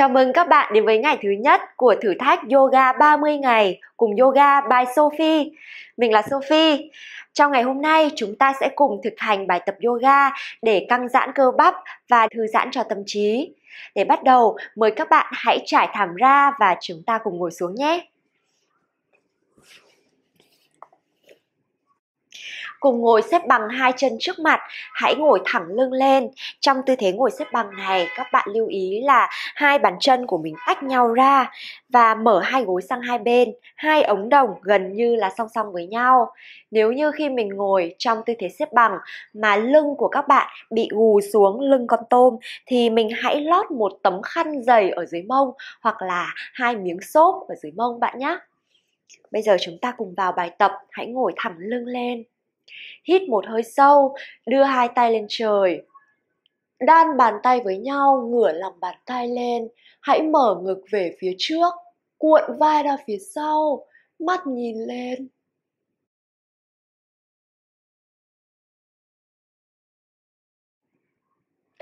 Chào mừng các bạn đến với ngày thứ nhất của thử thách Yoga 30 ngày cùng Yoga by Sophie. Mình là Sophie. Trong ngày hôm nay chúng ta sẽ cùng thực hành bài tập yoga để căng giãn cơ bắp và thư giãn cho tâm trí. Để bắt đầu, mời các bạn hãy trải thảm ra và chúng ta cùng ngồi xuống nhé. cùng ngồi xếp bằng hai chân trước mặt, hãy ngồi thẳng lưng lên, trong tư thế ngồi xếp bằng này các bạn lưu ý là hai bàn chân của mình tách nhau ra và mở hai gối sang hai bên hai ống đồng gần như là song song với nhau nếu như khi mình ngồi trong tư thế xếp bằng mà lưng của các bạn bị gù xuống lưng con tôm thì mình hãy lót một tấm khăn dày ở dưới mông hoặc là hai miếng xốp ở dưới mông bạn nhé Bây giờ chúng ta cùng vào bài tập, hãy ngồi thẳng lưng lên. Hít một hơi sâu, đưa hai tay lên trời, đan bàn tay với nhau ngửa lòng bàn tay lên hãy mở ngực về phía trước cuộn vai ra phía sau mắt nhìn lên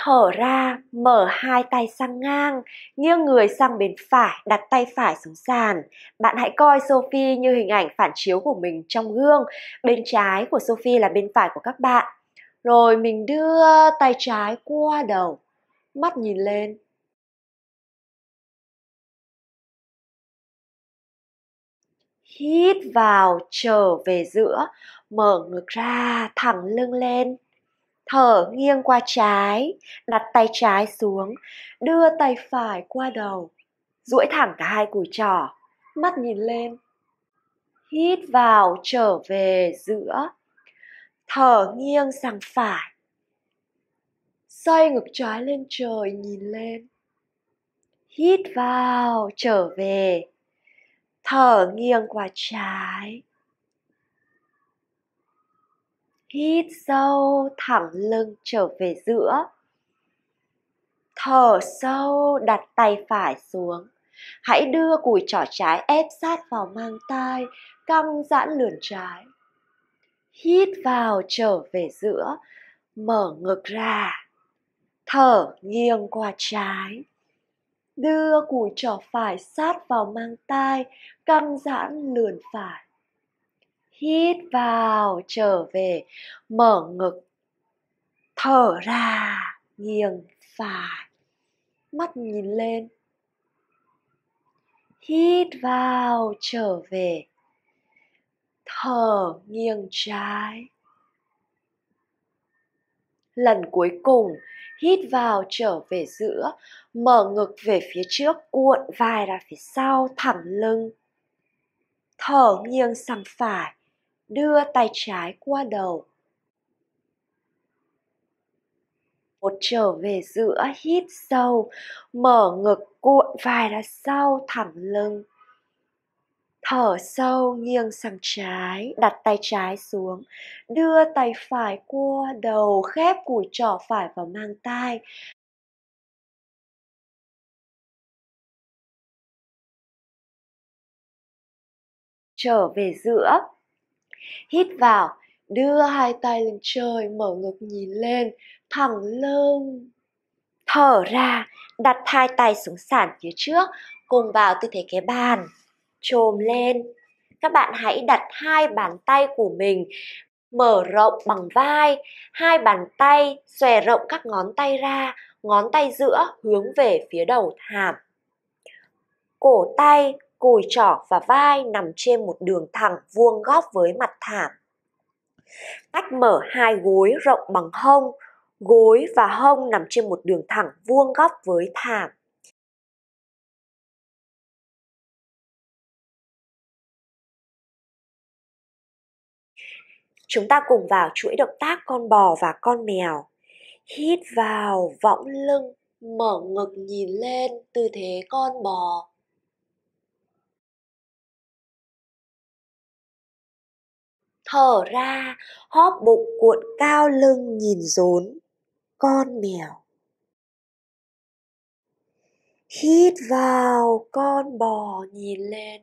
thở ra mở hai tay sang ngang nghiêng người sang bên phải đặt tay phải xuống sàn bạn hãy coi sophie như hình ảnh phản chiếu của mình trong gương bên trái của sophie là bên phải của các bạn rồi mình đưa tay trái qua đầu mắt nhìn lên hít vào trở về giữa mở ngực ra thẳng lưng lên thở nghiêng qua trái đặt tay trái xuống đưa tay phải qua đầu duỗi thẳng cả hai cùi trỏ mắt nhìn lên hít vào trở về giữa thở nghiêng sang phải xoay ngực trái lên trời nhìn lên hít vào trở về thở nghiêng qua trái hít sâu thẳng lưng trở về giữa thở sâu đặt tay phải xuống hãy đưa cùi trỏ trái ép sát vào mang tai căng giãn lườn trái hít vào trở về giữa mở ngực ra thở nghiêng qua trái đưa cùi trỏ phải sát vào mang tai căng giãn lườn phải hít vào trở về mở ngực thở ra nghiêng phải mắt nhìn lên hít vào trở về thở nghiêng trái lần cuối cùng hít vào trở về giữa mở ngực về phía trước cuộn vai ra phía sau thẳng lưng thở nghiêng sang phải đưa tay trái qua đầu một trở về giữa hít sâu mở ngực cuộn vai ra sau thẳng lưng thở sâu nghiêng sang trái đặt tay trái xuống đưa tay phải cua đầu khép cùi trỏ phải vào mang tay trở về giữa hít vào đưa hai tay lên trời mở ngực nhìn lên thẳng lưng thở ra đặt hai tay xuống sàn phía trước cùng vào tư thế cái bàn trồm lên các bạn hãy đặt hai bàn tay của mình mở rộng bằng vai hai bàn tay xòe rộng các ngón tay ra ngón tay giữa hướng về phía đầu thảm cổ tay cùi trỏ và vai nằm trên một đường thẳng vuông góc với mặt thảm cách mở hai gối rộng bằng hông gối và hông nằm trên một đường thẳng vuông góc với thảm Chúng ta cùng vào chuỗi động tác con bò và con mèo. Hít vào, võng lưng, mở ngực nhìn lên, tư thế con bò. Thở ra, hóp bụng cuộn cao lưng nhìn rốn, con mèo. Hít vào, con bò nhìn lên.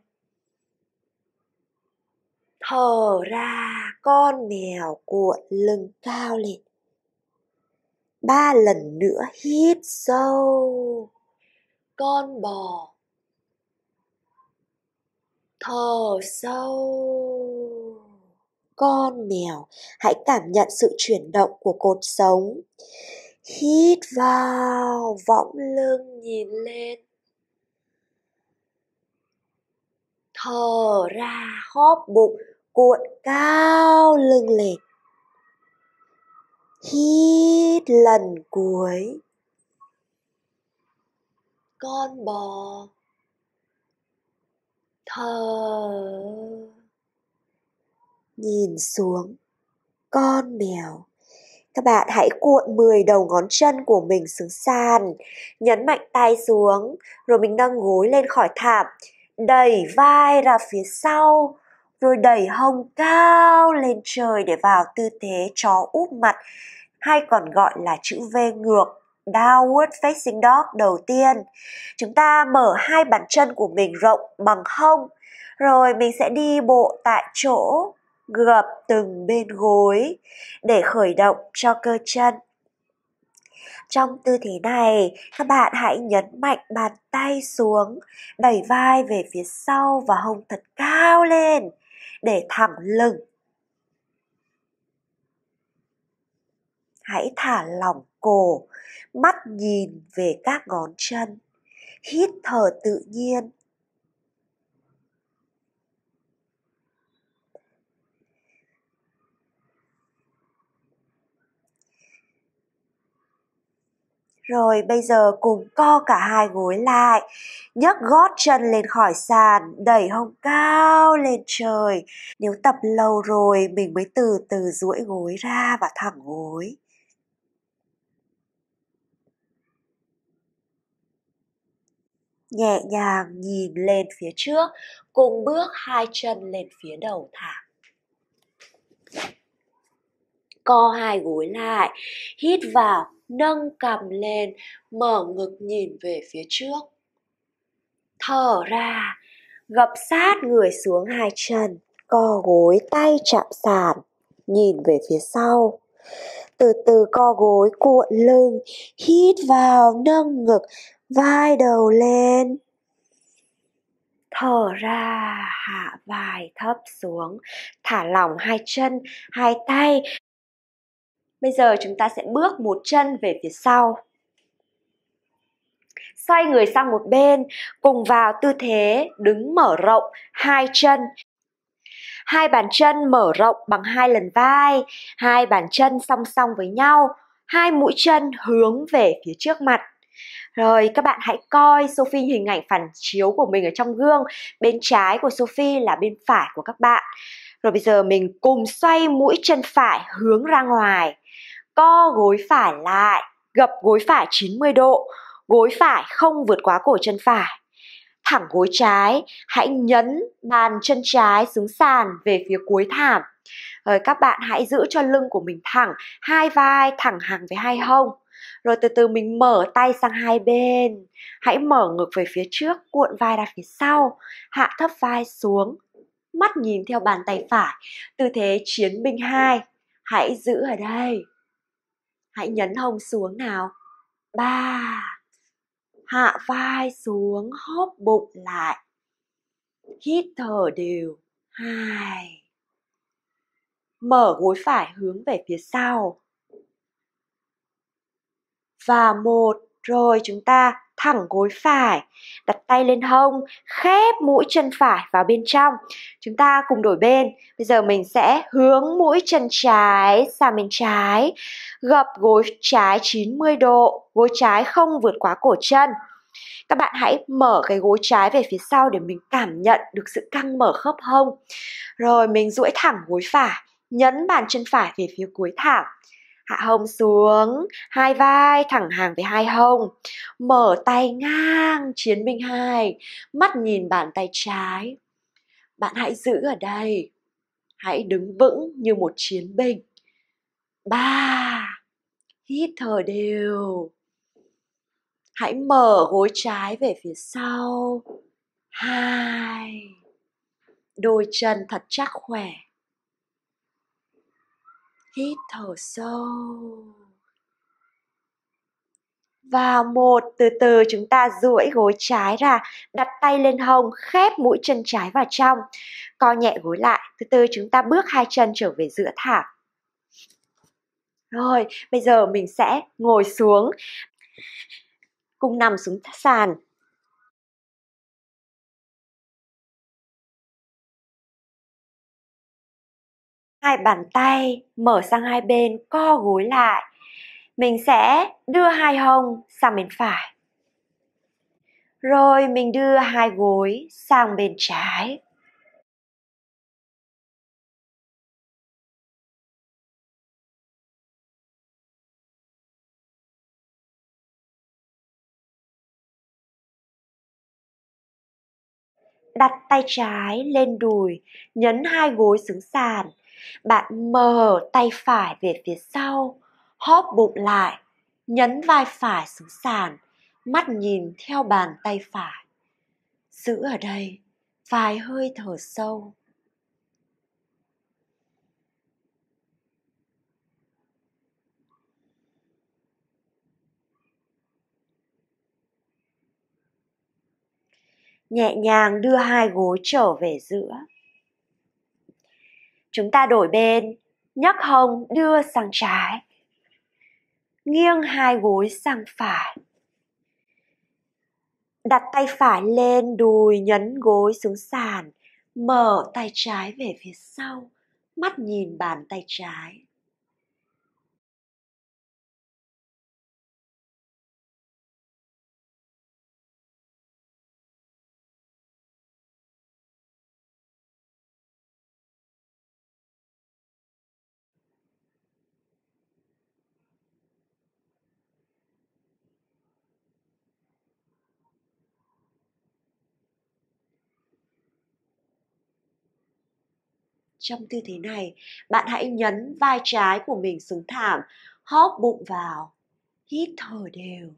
Thở ra con mèo cuộn lưng cao lên Ba lần nữa hít sâu Con bò Thở sâu Con mèo Hãy cảm nhận sự chuyển động của cột sống Hít vào Võng lưng nhìn lên Thở ra hóp bụng cuộn cao lưng lên hít lần cuối con bò thở nhìn xuống con mèo các bạn hãy cuộn 10 đầu ngón chân của mình xuống sàn, nhấn mạnh tay xuống, rồi mình nâng gối lên khỏi thảm, đẩy vai ra phía sau, rồi đẩy hông cao lên trời để vào tư thế chó úp mặt hay còn gọi là chữ V ngược Downward Facing Dog đầu tiên. Chúng ta mở hai bàn chân của mình rộng bằng hông, rồi mình sẽ đi bộ tại chỗ gập từng bên gối để khởi động cho cơ chân. Trong tư thế này, các bạn hãy nhấn mạnh bàn tay xuống, đẩy vai về phía sau và hông thật cao lên để thẳng lưng hãy thả lỏng cổ mắt nhìn về các ngón chân hít thở tự nhiên Rồi bây giờ cùng co cả hai gối lại, nhấc gót chân lên khỏi sàn, đẩy hông cao lên trời. Nếu tập lâu rồi mình mới từ từ duỗi gối ra và thẳng gối. Nhẹ nhàng nhìn lên phía trước, cùng bước hai chân lên phía đầu thẳng. co hai gối lại hít vào nâng cằm lên, mở ngực nhìn về phía trước. Thở ra, gập sát người xuống hai chân, co gối tay chạm sàn, nhìn về phía sau. Từ từ co gối cuộn lưng, hít vào nâng ngực, vai đầu lên. Thở ra, hạ vai thấp xuống, thả lỏng hai chân, hai tay, Bây giờ chúng ta sẽ bước một chân về phía sau. Xoay người sang một bên, cùng vào tư thế đứng mở rộng, hai chân. Hai bàn chân mở rộng bằng hai lần vai, hai bàn chân song song với nhau, hai mũi chân hướng về phía trước mặt. Rồi các bạn hãy coi Sophie hình ảnh phản chiếu của mình ở trong gương, bên trái của Sophie là bên phải của các bạn. Rồi bây giờ mình cùng xoay mũi chân phải hướng ra ngoài co gối phải lại, gập gối phải 90 độ, gối phải không vượt quá cổ chân phải. Thẳng gối trái, hãy nhấn bàn chân trái xuống sàn về phía cuối thảm. Rồi các bạn hãy giữ cho lưng của mình thẳng, hai vai thẳng hàng với hai hông. Rồi từ từ mình mở tay sang hai bên. Hãy mở ngược về phía trước, cuộn vai ra phía sau, hạ thấp vai xuống. Mắt nhìn theo bàn tay phải, tư thế chiến binh hai, Hãy giữ ở đây. Hãy nhấn hông xuống nào. 3. Hạ vai xuống, hóp bụng lại. Hít thở đều. 2. Mở gối phải hướng về phía sau. Và 1 rồi chúng ta thẳng gối phải, đặt tay lên hông, khép mũi chân phải vào bên trong. Chúng ta cùng đổi bên. Bây giờ mình sẽ hướng mũi chân trái sang bên trái, gập gối trái 90 độ, gối trái không vượt quá cổ chân. Các bạn hãy mở cái gối trái về phía sau để mình cảm nhận được sự căng mở khớp hông. Rồi mình duỗi thẳng gối phải, nhấn bàn chân phải về phía cuối thẳng hạ hông xuống hai vai thẳng hàng với hai hông mở tay ngang chiến binh hai mắt nhìn bàn tay trái bạn hãy giữ ở đây hãy đứng vững như một chiến binh ba hít thở đều hãy mở gối trái về phía sau hai đôi chân thật chắc khỏe hít thở sâu và một từ từ chúng ta duỗi gối trái ra đặt tay lên hông khép mũi chân trái vào trong co nhẹ gối lại từ từ chúng ta bước hai chân trở về giữa thảm rồi bây giờ mình sẽ ngồi xuống cùng nằm xuống sàn hai bàn tay mở sang hai bên co gối lại mình sẽ đưa hai hông sang bên phải rồi mình đưa hai gối sang bên trái đặt tay trái lên đùi, nhấn hai gối xuống sàn, bạn mở tay phải về phía sau, hóp bụng lại, nhấn vai phải xuống sàn, mắt nhìn theo bàn tay phải. Giữ ở đây vài hơi thở sâu. nhẹ nhàng đưa hai gối trở về giữa Chúng ta đổi bên, nhấc hông đưa sang trái. Nghiêng hai gối sang phải. Đặt tay phải lên đùi nhấn gối xuống sàn, mở tay trái về phía sau, mắt nhìn bàn tay trái Trong tư thế này, bạn hãy nhấn vai trái của mình xuống thảm, hóp bụng vào, hít thở đều.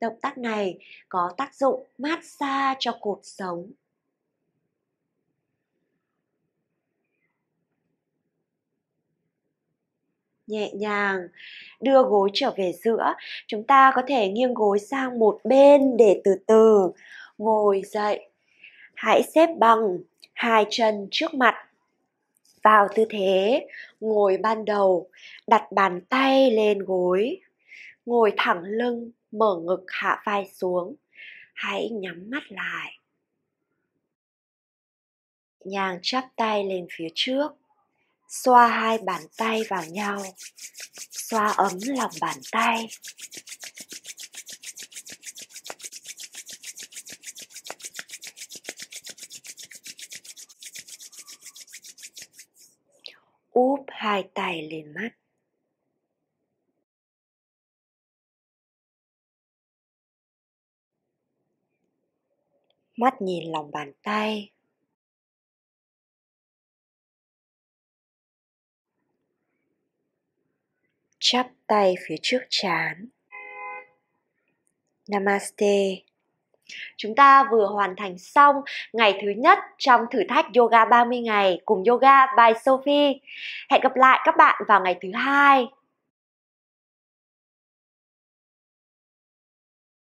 Động tác này có tác dụng mát xa cho cột sống. Nhẹ nhàng, đưa gối trở về giữa, chúng ta có thể nghiêng gối sang một bên để từ từ ngồi dậy. Hãy xếp bằng hai chân trước mặt vào tư thế ngồi ban đầu đặt bàn tay lên gối ngồi thẳng lưng mở ngực hạ vai xuống hãy nhắm mắt lại nhàng chắp tay lên phía trước xoa hai bàn tay vào nhau xoa ấm lòng bàn tay úp hai tay lên mắt mắt nhìn lòng bàn tay chắp tay phía trước chán namaste Chúng ta vừa hoàn thành xong ngày thứ nhất trong thử thách Yoga 30 ngày cùng Yoga by Sophie. Hẹn gặp lại các bạn vào ngày thứ hai.